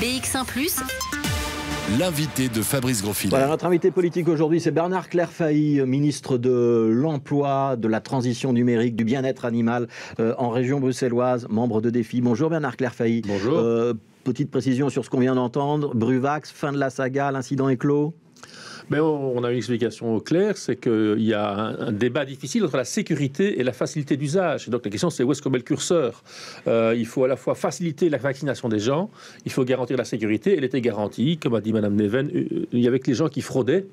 BX1 ⁇ L'invité de Fabrice Groffy. notre invité politique aujourd'hui, c'est Bernard Clairfailly, ministre de l'Emploi, de la Transition numérique, du Bien-être animal euh, en région bruxelloise, membre de Défi. Bonjour Bernard Clairfailly. Bonjour. Euh, petite précision sur ce qu'on vient d'entendre. Bruvax, fin de la saga, l'incident est clos mais on a une explication claire, c'est qu'il euh, y a un, débat difficile entre la sécurité et la facilité d'usage. Donc la question, c'est où est-ce qu'on met le curseur euh, Il faut à la fois faciliter la vaccination des gens, il faut garantir la sécurité. Elle était garantie, comme a dit Madame Neven, euh, il y avait que les gens qui fraudaient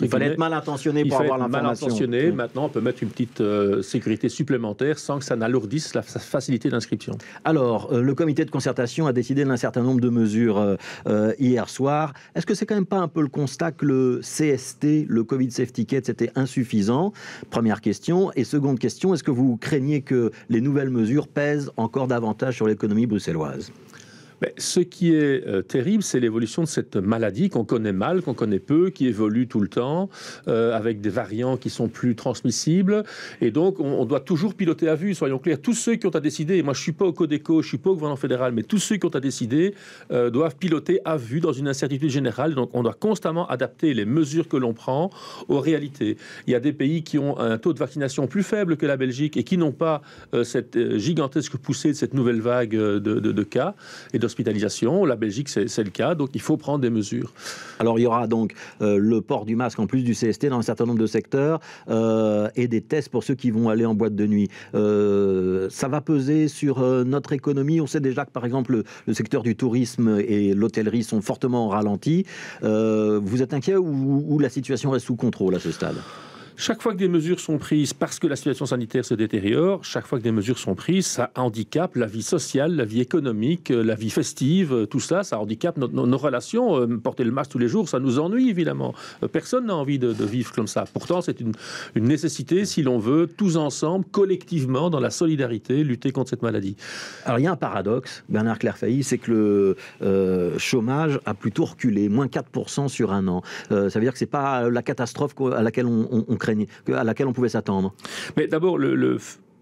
il fallait être mal intentionné pour avoir l'information. Mal intentionné. Mm. Maintenant, on peut mettre une petite euh, sécurité supplémentaire sans que ça n'alourdisse la facilité d'inscription. Alors, euh, le comité de concertation a décidé d'un certain nombre de mesures euh, hier soir. Est-ce que c'est quand même pas un peu le constat que le CST, le Covid Safety Kit, c'était insuffisant Première question. Et seconde question, est-ce que vous craignez que les nouvelles mesures pèsent encore davantage sur l'économie bruxelloise ce qui est euh, terrible, c'est l'évolution de cette maladie qu'on connaît mal, qu'on connaît peu, qui évolue tout le temps, euh, avec des variants qui sont plus transmissibles. Et donc, on, doit toujours piloter à vue, soyons clairs. Tous ceux qui ont à décider, et moi je suis pas au Codeco, je suis pas au gouvernement fédéral, mais tous ceux qui ont à décider euh, doivent piloter à vue dans une incertitude générale. Donc, on doit constamment adapter les mesures que l'on prend aux réalités. Il y a des pays qui ont un taux de vaccination plus faible que la Belgique et qui n'ont pas cette gigantesque poussée de cette nouvelle vague de, de cas et la Belgique, c'est le cas. Donc, il faut prendre des mesures. Alors, il y aura donc euh, le port du masque en plus du CST dans un certain nombre de secteurs euh, et des tests pour ceux qui vont aller en boîte de nuit. Euh, ça va peser sur notre économie. On sait déjà que, par exemple, le, secteur du tourisme et l'hôtellerie sont fortement ralentis. vous êtes inquiet ou la situation reste sous contrôle à ce stade chaque fois que des mesures sont prises parce que la situation sanitaire se détériore, chaque fois que des mesures sont prises, ça handicape la vie sociale, la vie économique, euh, la vie festive, euh, tout ça, ça handicape nos, relations. Euh, porter le masque tous les jours, ça nous ennuie évidemment. Personne n'a envie de, vivre comme ça. Pourtant, c'est une, nécessité si l'on veut, tous ensemble, collectivement, dans la solidarité, lutter contre cette maladie. Alors il y a un paradoxe, Bernard Clairfailly, c'est que le chômage a plutôt reculé, moins 4% sur un an. ça veut dire que c'est pas la catastrophe à laquelle on crée à laquelle on pouvait s'attendre Mais d'abord, le, le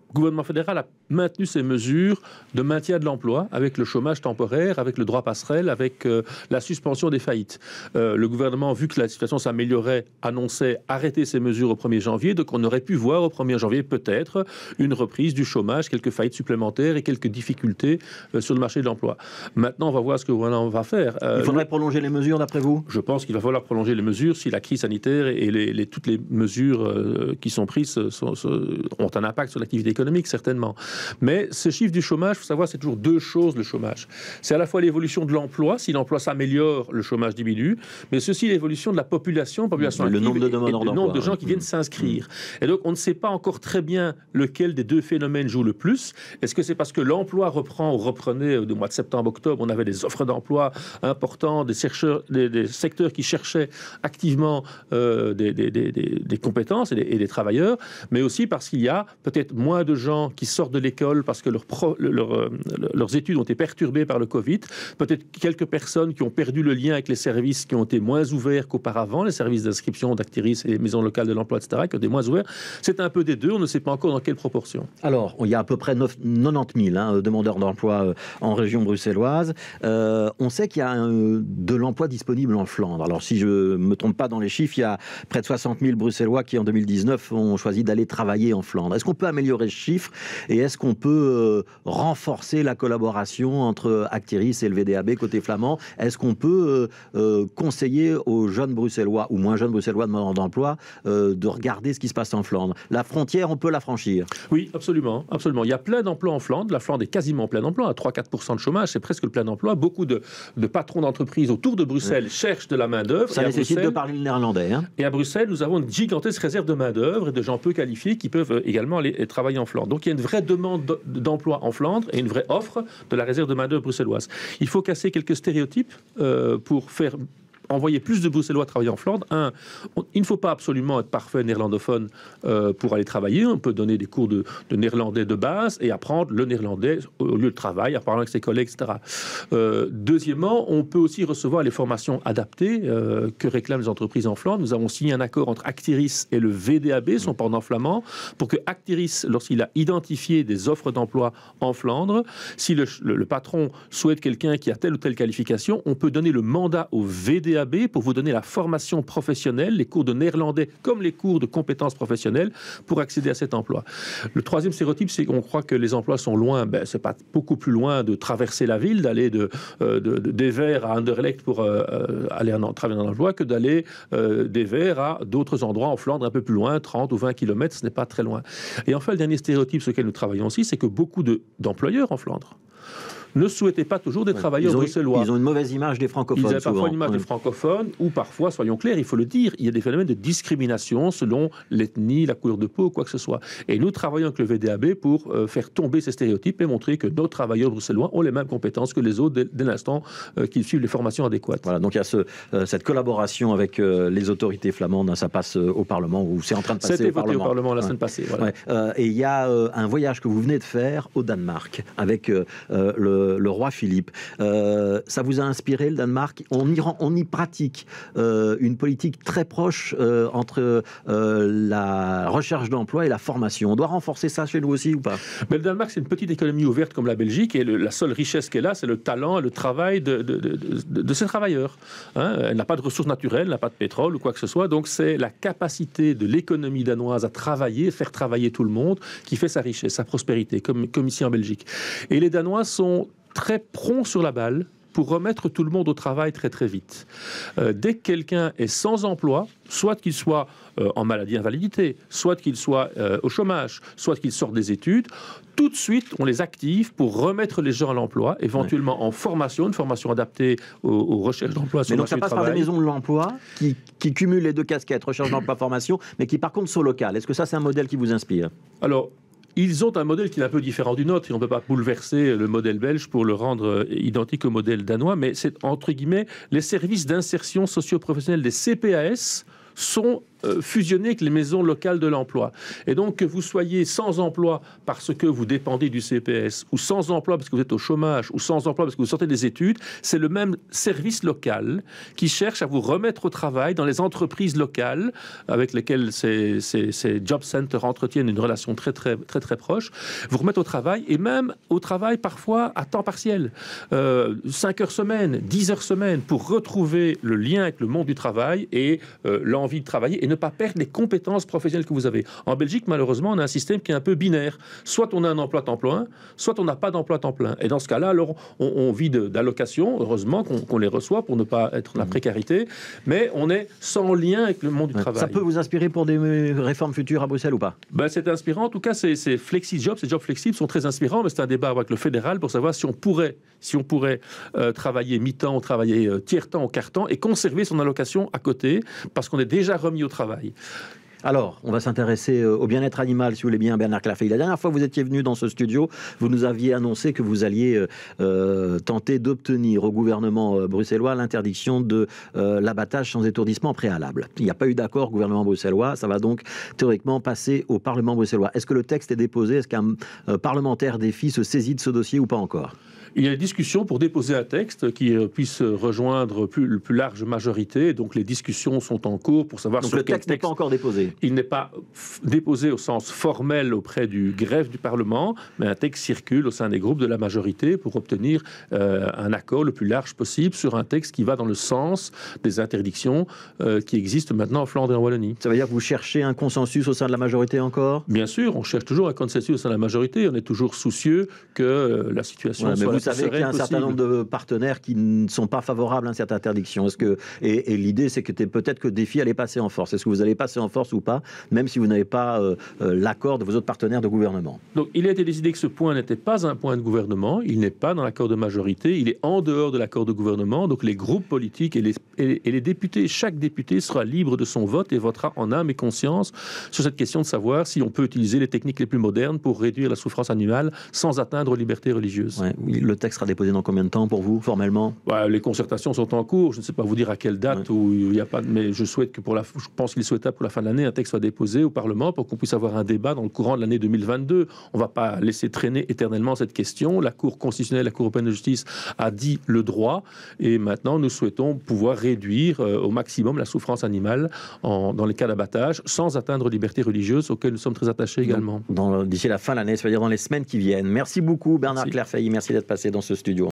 le gouvernement fédéral a maintenu ses mesures de maintien de l'emploi avec le chômage temporaire, avec le droit passerelle, avec euh, la suspension des faillites. Euh, le gouvernement, vu que la situation s'améliorait, annonçait arrêter ces mesures au 1er janvier, donc on aurait pu voir au 1er janvier peut-être une reprise du chômage, quelques faillites supplémentaires et quelques difficultés euh, sur le marché de l'emploi. Maintenant, on va voir ce que le gouvernement va faire. Il faudrait prolonger les mesures d'après vous Je pense qu'il va falloir prolonger les mesures si la crise sanitaire et les, toutes les mesures qui sont prises ont un impact sur l'activité économique, certainement. Mais ce chiffre du chômage, faut savoir, c'est toujours deux choses, le chômage. C'est à la fois l'évolution de l'emploi, si l'emploi s'améliore, le chômage diminue, mais ceci l'évolution de la population, population le nombre de demandeurs d'emploi. Le nombre de gens hein. qui viennent mmh. s'inscrire. Mmh. Et donc, on ne sait pas encore très bien lequel des deux phénomènes joue le plus. Est-ce que c'est parce que l'emploi reprend ou reprenait au euh, mois de septembre-octobre, on avait des offres d'emploi importantes, des, chercheurs, des, secteurs qui cherchaient activement euh, des, compétences et des, et des travailleurs, mais aussi parce qu'il y a peut-être moins de de gens qui sortent de l'école parce que leur pro, euh, leurs études ont été perturbées par le Covid, peut-être quelques personnes qui ont perdu le lien avec les services qui ont été moins ouverts qu'auparavant, les services d'inscription, d'actrices et les maisons locales de l'emploi, etc., qui ont été moins ouverts. C'est un peu des deux, on ne sait pas encore dans quelle proportion. Alors, il y a à peu près 90 000 hein, demandeurs d'emploi euh, en région bruxelloise. Euh, on sait qu'il y a de l'emploi disponible en Flandre. Alors, si je ne me trompe pas dans les chiffres, il y a près de 60 000 Bruxellois qui, en 2019, ont choisi d'aller travailler en Flandre. Est-ce qu'on peut améliorer chiffres Et est-ce qu'on peut euh, renforcer la collaboration entre Actiris et le VDAB côté flamand Est-ce qu'on peut euh, euh, conseiller aux jeunes bruxellois ou moins jeunes bruxellois demandant d'emploi de regarder ce qui se passe en Flandre La frontière, on peut la franchir. Oui, absolument, absolument. Il y a plein d'emplois en Flandre. La Flandre est quasiment en plein emploi, à 3-4% de chômage, c'est presque le plein emploi. Beaucoup de, patrons d'entreprises autour de Bruxelles cherchent de la main-d'œuvre. Ça nécessite de parler le néerlandais. Hein. Et à Bruxelles, nous avons une gigantesque réserve de main-d'œuvre et de gens peu qualifiés qui peuvent également aller travailler en donc il y a une vraie demande d'emploi en Flandre et une vraie offre de la réserve de main-d'œuvre bruxelloise. Il faut casser quelques stéréotypes euh, pour faire envoyer plus de Bruxellois travailler en Flandre. Un, il ne faut pas absolument être parfait néerlandophone euh, pour aller travailler. On peut donner des cours de, néerlandais de base et apprendre le néerlandais au lieu de travail, en parlant avec ses collègues, etc. Euh, deuxièmement, on peut aussi recevoir les formations adaptées euh, que réclament les entreprises en Flandre. Nous avons signé un accord entre Actiris et le VDAB, son pendant flamand, pour que Actiris, lorsqu'il a identifié des offres d'emploi en Flandre, si le patron souhaite quelqu'un qui a telle ou telle qualification, on peut donner le mandat au VDAB pour vous donner la formation professionnelle, les cours de néerlandais comme les cours de compétences professionnelles pour accéder à cet emploi. Le troisième stéréotype, c'est qu'on croit que les emplois sont loin. Ben, c'est pas beaucoup plus loin de traverser la ville, d'aller de, euh, de, des à Anderlecht pour euh, euh, aller travailler dans l'emploi que d'aller euh, des à d'autres endroits en Flandre un peu plus loin, 30 ou 20 km, ce n'est pas très loin. Et enfin, le dernier stéréotype sur lequel nous travaillons aussi, c'est que beaucoup d'employeurs en Flandre ne souhaitaient pas toujours des travailleurs bruxellois. Ils ont une mauvaise image des francophones. Ils ont parfois une image des francophones, ou parfois, soyons clairs, il faut le dire, il y a des phénomènes de discrimination selon l'ethnie, la couleur de peau, quoi que ce soit. Et nous travaillons avec le VDAB pour euh, faire tomber ces stéréotypes et montrer que nos travailleurs bruxellois ont les mêmes compétences que les autres dès, l'instant euh, qu'ils suivent les formations adéquates. Voilà, donc il y a ce, euh, cette collaboration avec les autorités flamandes, hein, ça passe au Parlement, ou c'est en train de passer C'était au, voté Parlement. au Parlement la semaine passée. et il y a un voyage que vous venez de faire au Danemark avec le euh, le, roi Philippe. Euh, ça vous a inspiré le Danemark on y, on y pratique euh, une politique très proche entre la recherche d'emploi et la formation. On doit renforcer ça chez nous aussi ou pas Mais le Danemark, c'est une petite économie ouverte comme la Belgique et la seule richesse qu'elle a, c'est le talent et le travail de, de, ses travailleurs. Hein. elle n'a pas de ressources naturelles, n'a pas de pétrole ou quoi que ce soit. Donc c'est la capacité de l'économie danoise à travailler, faire travailler tout le monde, qui fait sa richesse, sa prospérité, comme, comme ici en Belgique. Et les Danois sont très prompt sur la balle pour remettre tout le monde au travail très très vite. Euh, dès que quelqu'un est sans emploi, soit qu'il soit euh, en maladie invalidité, soit qu'il soit euh, au chômage, soit qu'il sorte des études, tout de suite on les active pour remettre les gens à l'emploi, éventuellement en formation, une formation adaptée aux, recherches d'emploi. Mais donc ça passe par des maisons de l'emploi qui, qui cumulent les deux casquettes, recherche d'emploi, formation, mais qui par contre sont locales. Est-ce que ça c'est un modèle qui vous inspire Alors ils ont un modèle qui est un peu différent du nôtre et on ne peut pas bouleverser le modèle belge pour le rendre euh, identique au modèle danois, mais c'est entre guillemets les services d'insertion socio-professionnelle des CPAS sont euh, fusionner avec les maisons locales de l'emploi. Et donc que vous soyez sans emploi parce que vous dépendez du CPS, ou sans emploi parce que vous êtes au chômage, ou sans emploi parce que vous sortez des études, c'est le même service local qui cherche à vous remettre au travail dans les entreprises locales avec lesquelles ces, ces, ces job centers entretiennent une relation très très très très proche, vous remettre au travail et même au travail parfois à temps partiel, euh, 5 heures semaine, 10 heures semaine, pour retrouver le lien avec le monde du travail et euh, l'envie de travailler. Et ne pas perdre les compétences professionnelles que vous avez. En Belgique, malheureusement, on a un système qui est un peu binaire. Soit on a un emploi à temps plein, soit on n'a pas d'emploi temps plein. Et dans ce cas-là, alors on, vit d'allocations, heureusement qu'on les reçoit pour ne pas être dans la mmh. précarité, mais on est sans lien avec le monde du travail. Ça peut vous inspirer pour des euh, réformes futures à Bruxelles ou pas ben, C'est inspirant. En tout cas, ces, flexi-jobs, ces jobs flexibles sont très inspirants, mais c'est un débat avec le fédéral pour savoir si on pourrait, si on pourrait euh, travailler mi-temps, travailler euh, tiers-temps ou quart-temps et conserver son allocation à côté parce qu'on est déjà remis au travail travail. Alors, on va s'intéresser euh, au bien-être animal, si vous voulez bien, Bernard Clafey. La dernière fois que vous étiez venu dans ce studio, vous nous aviez annoncé que vous alliez euh, euh, tenter d'obtenir au gouvernement bruxellois l'interdiction de l'abattage sans étourdissement préalable. Il n'y a pas eu d'accord gouvernement bruxellois, ça va donc théoriquement passer au Parlement bruxellois. Est-ce que le texte est déposé Est-ce qu'un parlementaire défi se saisit de ce dossier ou pas encore il y a des discussions pour déposer un texte qui puisse rejoindre plus, plus large majorité. Donc les discussions sont en cours pour savoir. Donc le texte n'est pas encore déposé. Il n'est pas déposé au sens formel auprès du greffe du Parlement, mais un texte circule au sein des groupes de la majorité pour obtenir euh, un accord le plus large possible sur un texte qui va dans le sens des interdictions euh, qui existent maintenant en Flandre et en Wallonie. Ça veut dire que vous cherchez un consensus au sein de la majorité encore Bien sûr, on cherche toujours un consensus au sein de la majorité. On est toujours soucieux que euh, la situation vous savez qu'il y a un certain nombre de partenaires qui ne sont pas favorables à cette interdiction. Est-ce que et, l'idée c'est que peut-être que défi allait passer en force. Est-ce que vous allez passer en force ou pas, même si vous n'avez pas euh, euh, l'accord de vos autres partenaires de gouvernement. Donc il a été décidé que ce point n'était pas un point de gouvernement, il n'est pas dans l'accord de majorité, il est en dehors de l'accord de gouvernement, donc les groupes politiques et les, et, les députés, chaque député sera libre de son vote et votera en âme et conscience sur cette question de savoir si on peut utiliser les techniques les plus modernes pour réduire la souffrance animale sans atteindre aux libertés religieuses. Le texte sera déposé dans combien de temps pour vous, formellement Les concertations sont en cours. Je ne sais pas vous dire à quelle date où il a pas. Mais je souhaite que pour la. Je pense qu'il est pour la fin de l'année hein un texte soit déposé au Parlement pour qu'on puisse avoir un débat dans le courant de l'année 2022. On ne va pas laisser traîner éternellement cette question. La Cour constitutionnelle, la Cour européenne de justice a dit le droit, et maintenant nous souhaitons pouvoir réduire euh, au maximum la souffrance animale dans les cas d'abattage, sans atteindre liberté religieuse auxquelles nous sommes très attachés également. D'ici la fin de l'année, c'est-à-dire dans les semaines qui viennent. Merci beaucoup Bernard Clerfay, merci d'être passé dans ce studio.